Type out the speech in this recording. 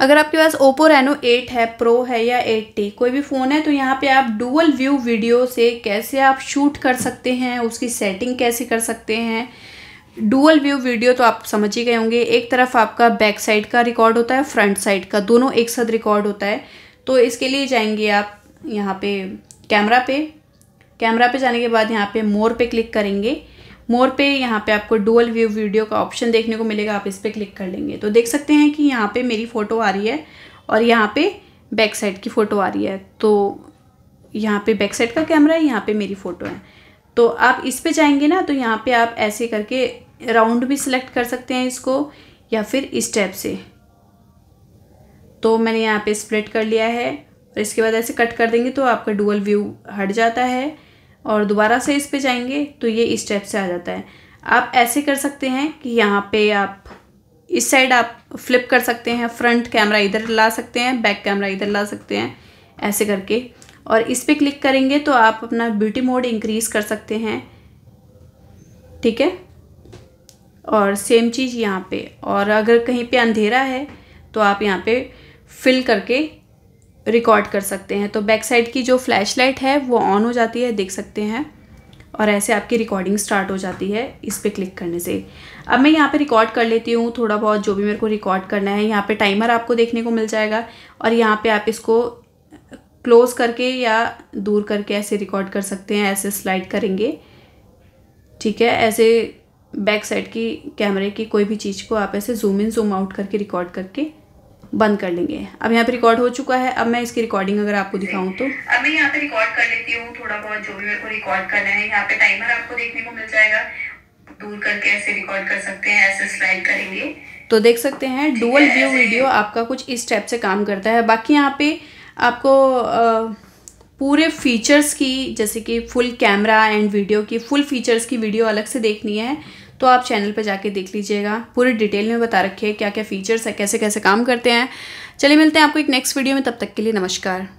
अगर आपके पास Oppo Reno 8 है प्रो है या 8T कोई भी फ़ोन है तो यहाँ पे आप डुअल व्यू वीडियो से कैसे आप शूट कर सकते हैं उसकी सेटिंग कैसे कर सकते हैं डुअल व्यू वीडियो तो आप समझ ही गए होंगे एक तरफ आपका बैक साइड का रिकॉर्ड होता है फ्रंट साइड का दोनों एक साथ रिकॉर्ड होता है तो इसके लिए जाएंगे आप यहाँ पे कैमरा पे कैमरा पे जाने के बाद यहाँ पे मोर पे क्लिक करेंगे मोर पे यहाँ पे आपको डुअल व्यू वीडियो का ऑप्शन देखने को मिलेगा आप इस पर क्लिक कर लेंगे तो देख सकते हैं कि यहाँ पे मेरी फ़ोटो आ रही है और यहाँ पे बैक साइड की फ़ोटो आ रही है तो यहाँ पे बैक साइड का कैमरा है यहाँ पे मेरी फ़ोटो है तो आप इस पर जाएंगे ना तो यहाँ पर आप ऐसे करके राउंड भी सिलेक्ट कर सकते हैं इसको या फिर इस टैप से तो मैंने यहाँ पर स्प्रेड कर लिया है और इसके बाद ऐसे कट कर देंगे तो आपका डुअल व्यू हट जाता है और दोबारा से इस पे जाएंगे तो ये इस स्टेप से आ जाता है आप ऐसे कर सकते हैं कि यहाँ पे आप इस साइड आप फ्लिप कर सकते हैं फ्रंट कैमरा इधर ला सकते हैं बैक कैमरा इधर ला सकते हैं ऐसे करके और इस पर क्लिक करेंगे तो आप अपना ब्यूटी मोड इंक्रीज़ कर सकते हैं ठीक है और सेम चीज़ यहाँ पे और अगर कहीं पे अंधेरा है तो आप यहाँ पे फिल करके रिकॉर्ड कर सकते हैं तो बैक साइड की जो फ्लैश लाइट है वो ऑन हो जाती है देख सकते हैं और ऐसे आपकी रिकॉर्डिंग स्टार्ट हो जाती है इस पर क्लिक करने से अब मैं यहाँ पे रिकॉर्ड कर लेती हूँ थोड़ा बहुत जो भी मेरे को रिकॉर्ड करना है यहाँ पे टाइमर आपको देखने को मिल जाएगा और यहाँ पे आप इसको क्लोज़ करके या दूर करके ऐसे रिकॉर्ड कर सकते हैं ऐसे स्लाइड करेंगे ठीक है ऐसे बैक साइड की कैमरे की कोई भी चीज़ को आप ऐसे जूम इन जूम आउट करके रिकॉर्ड करके बंद कर लेंगे अब यहाँ पे रिकॉर्ड हो चुका है अब मैं इसकी रिकॉर्डिंग अगर आपको दिखाऊँ तो अब मैं यहाँ पे रिकॉर्ड कर लेती हूँ थोड़ा बहुत जो भी मेरे को रिकॉर्ड करना है यहाँ पे टाइमर आपको देखने को मिल जाएगा दूर करके ऐसे रिकॉर्ड कर सकते हैं ऐसे स्लाइड करेंगे तो देख सकते हैं डुअल व्यू वीडियो आपका कुछ इस टाइप से काम करता है बाकी यहाँ पे आपको आ, पूरे फीचर्स की जैसे कि फुल कैमरा एंड वीडियो की फुल फीचर्स की वीडियो अलग से देखनी है तो आप चैनल पर जाके देख लीजिएगा पूरी डिटेल में बता रखिए क्या क्या फ़ीचर्स है कैसे कैसे काम करते हैं चलिए मिलते हैं आपको एक नेक्स्ट वीडियो में तब तक के लिए नमस्कार